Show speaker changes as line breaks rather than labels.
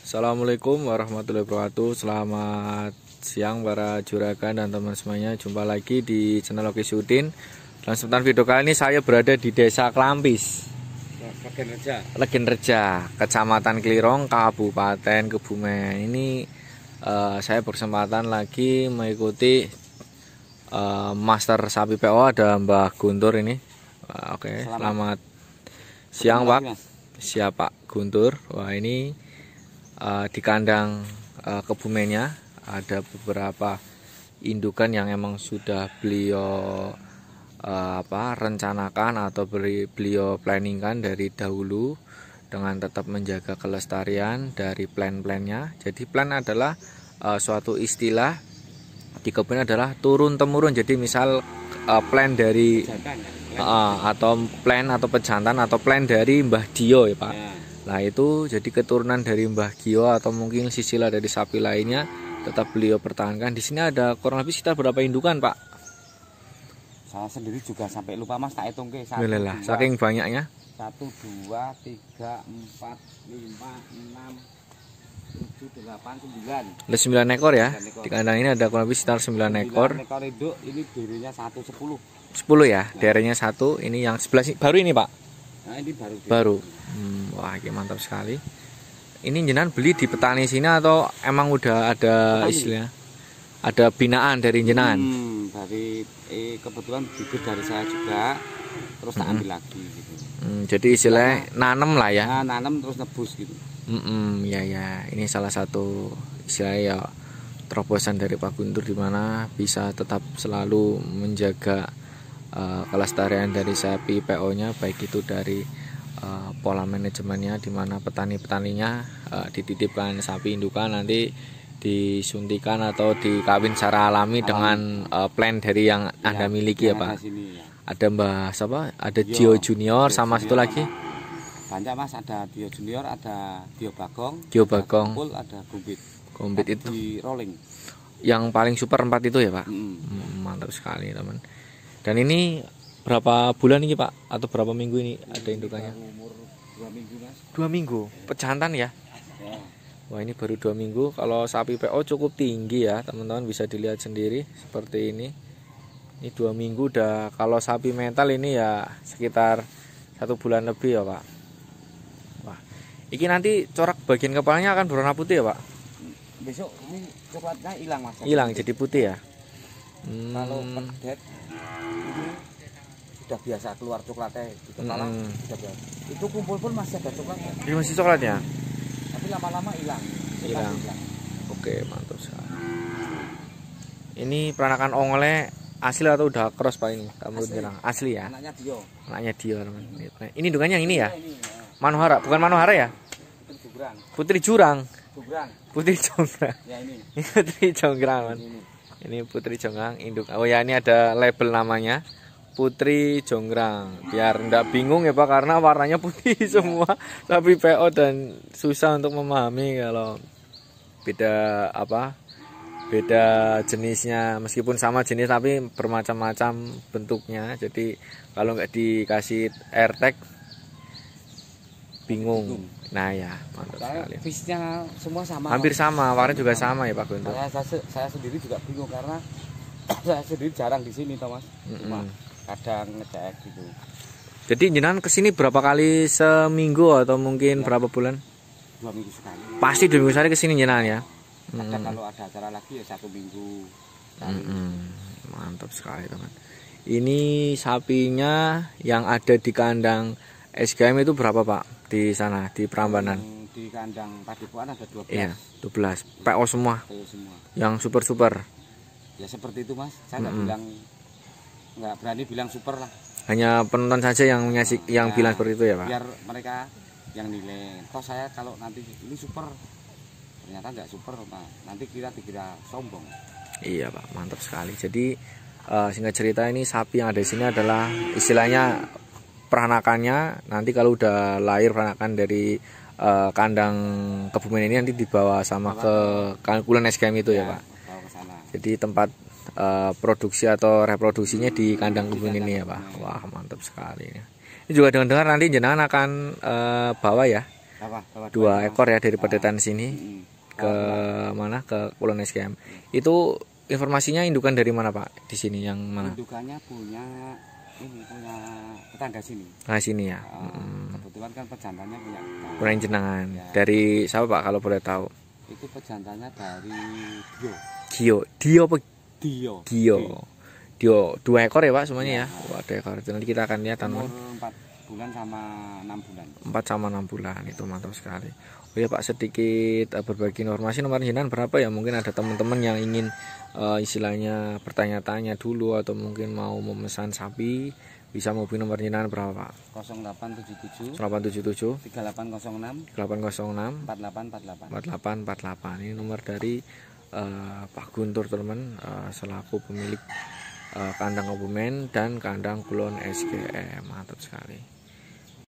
Assalamualaikum warahmatullahi wabarakatuh Selamat siang para juragan dan teman semuanya Jumpa lagi di channel Oki Sudin Dalam sebentar video kali ini saya berada di desa Kelampis Legen Reja Legen Reja Kecamatan Klirong, Kabupaten Kebumen Ini Eh, saya berkesempatan lagi mengikuti uh, master sapi PO ada Mbah Guntur ini. Uh, Oke, okay. selamat, selamat siang Pak. siapa Pak Guntur. Wah ini uh, di kandang uh, kebumennya ada beberapa indukan yang emang sudah beliau uh, apa rencanakan atau beri beliau planningkan dari dahulu dengan tetap menjaga kelestarian dari plan-plannya. Jadi plan adalah uh, suatu istilah di kebun adalah turun temurun. Jadi misal uh, plan dari Uh, atau plan atau pejantan atau plan dari Mbah Dio ya Pak. Ya. Nah itu jadi keturunan dari Mbah Gio atau mungkin sisilah dari sapi lainnya tetap beliau pertahankan. Di sini ada kurang lebih sekitar berapa indukan
Pak? Saya sendiri juga sampai lupa Mas tak hitung ke. Satu, dua, saking banyaknya. Satu dua tiga empat lima enam ada 9 ekor ya. 9 ekor. Di kandang
ini ada kurang lebih sekitar 9, 9 ekor. ekor
induk, ini durinya 1 10.
10 ya. Nah. Diarenya 1, ini yang 11 baru ini, Pak. Nah, ini baru. Baru. Hmm, wah, ini mantap sekali. Ini jenengan beli di petani sini atau emang udah ada petani. istilahnya? Ada binaan dari jenengan.
Hmm, dari eh, kebetulan bibir dari saya juga terus tak hmm. ambil hmm. lagi gitu.
Hmm, jadi istilahnya nah, nanem lah ya.
Nah, nanem terus nebus gitu
mm -mm, ya ya ini salah satu istilah ya terobosan dari Pak Guntur di mana bisa tetap selalu menjaga uh, kelestarian dari sapi PO-nya baik itu dari uh, pola manajemennya di mana petani-petaninya uh, dititipkan sapi indukan nanti disuntikan atau dikawin secara alami, alami. dengan uh, plan dari yang ya, Anda miliki ya, Pak. Ada Mbah siapa? Ada Gio, Junior sama Junior satu lagi
banyak mas ada dio Junior ada dio Bagong dio Bagong ada, Kumpul, ada Gumbit Gumbit itu di rolling
yang paling super empat itu ya pak
mm.
mantap sekali teman dan ini berapa bulan ini pak atau berapa minggu ini, ada indukannya
umur dua minggu mas
dua minggu pejantan ya? ya Wah ini baru dua minggu. Kalau sapi PO cukup tinggi ya teman-teman bisa dilihat sendiri seperti ini. Ini dua minggu udah. Kalau sapi mental ini ya sekitar satu bulan lebih ya pak. Iki nanti corak bagian kepalanya akan berwarna putih ya pak?
Besok ini coklatnya hilang mas. Hilang
jadi putih ya. Hmm.
Kalau pedet ini sudah biasa keluar coklatnya di kepala hmm. sudah biasa. Itu kumpul pun masih ada coklatnya. Ini masih coklatnya? Tapi lama-lama hilang. Hilang.
Oke mantap sekali. Ini peranakan ongole asli atau udah cross pak ini kamu asli. bilang asli ya anaknya Dio anaknya Dio nah, ini dungannya yang ini ya. Iya, ya. Manuhara bukan Manuhara ya Putri Jurang. Putri Jonggrang. Ya ini. Putri Jonggrang. Ini, ini. ini Putri Jonggrang induk. Oh ya ini ada label namanya. Putri Jonggrang biar enggak bingung ya Pak karena warnanya putih ya. semua tapi PO dan susah untuk memahami kalau beda apa beda jenisnya meskipun sama jenis tapi bermacam-macam bentuknya jadi kalau nggak dikasih airtek bingung. Nah ya, mantap sekali.
Bisnya semua sama. Hampir sama,
warna juga sama ya Pak Guntur. Saya,
saya, saya sendiri juga bingung karena saya sendiri jarang di sini Thomas. Cuma mm kadang ngecek gitu.
Jadi jenengan kesini berapa kali seminggu atau mungkin ya. berapa bulan?
Dua minggu sekali.
Pasti dua minggu sekali kesini jenengan ya.
Kadang mm kalau ada acara lagi ya satu minggu.
Mm -hmm. Mantap sekali teman. Ini sapinya yang ada di kandang SGM itu berapa Pak di sana di Prambanan?
di kandang Padepokan ada 12. Iya,
12. PO semua. PO semua. Yang super-super.
Ya seperti itu, Mas. Saya nggak mm -hmm. bilang nggak berani bilang super lah.
Hanya penonton saja yang menyaksik nah, yang ya, bilang seperti itu ya, Pak. Biar
mereka yang nilai. Kok saya kalau nanti ini super ternyata nggak super, Pak. Nanti kita dikira sombong.
Iya, Pak. Mantap sekali. Jadi uh, singkat cerita ini sapi yang ada di sini adalah istilahnya peranakannya nanti kalau udah lahir peranakan dari uh, kandang kebumen ini nanti dibawa sama Bapak. ke kalkulan SKM itu ya, ya Pak. Jadi tempat uh, produksi atau reproduksinya hmm, di kandang kebumen ini ya Pak. Wah, mantap sekali ini. juga dengan dengar nanti jenengan akan uh, bawa ya. dua ekor ya dari pedetan ah. sini hmm, ke mana ke Kulon SKM. Itu informasinya indukan dari mana Pak di sini yang mana?
Indukannya punya ini punya tetangga sini. Ah sini ya. Uh, hmm. Kebetulan kan pejantannya punya.
Punya jenengan. Ya. Dari siapa Pak kalau boleh tahu?
Itu pejantannya dari Dio.
Dio, Dio apa? Dio. Dio. Dio dua ekor ya Pak semuanya ya. ya. Wah, dua ekor. Nanti kita akan lihat teman.
4 bulan sama 6 bulan.
4 sama 6 bulan itu mantap sekali. Oh ya Pak sedikit eh, berbagi informasi nomor jinan berapa ya mungkin ada teman-teman yang ingin uh, istilahnya bertanya-tanya dulu atau mungkin mau memesan sapi bisa mobil nomor jinan berapa Pak? 0877 0877 3806 3806 4848 4848 ini nomor dari uh, Pak Guntur teman uh, selaku pemilik
uh, kandang obumen dan kandang Kulon SGM e. mantap sekali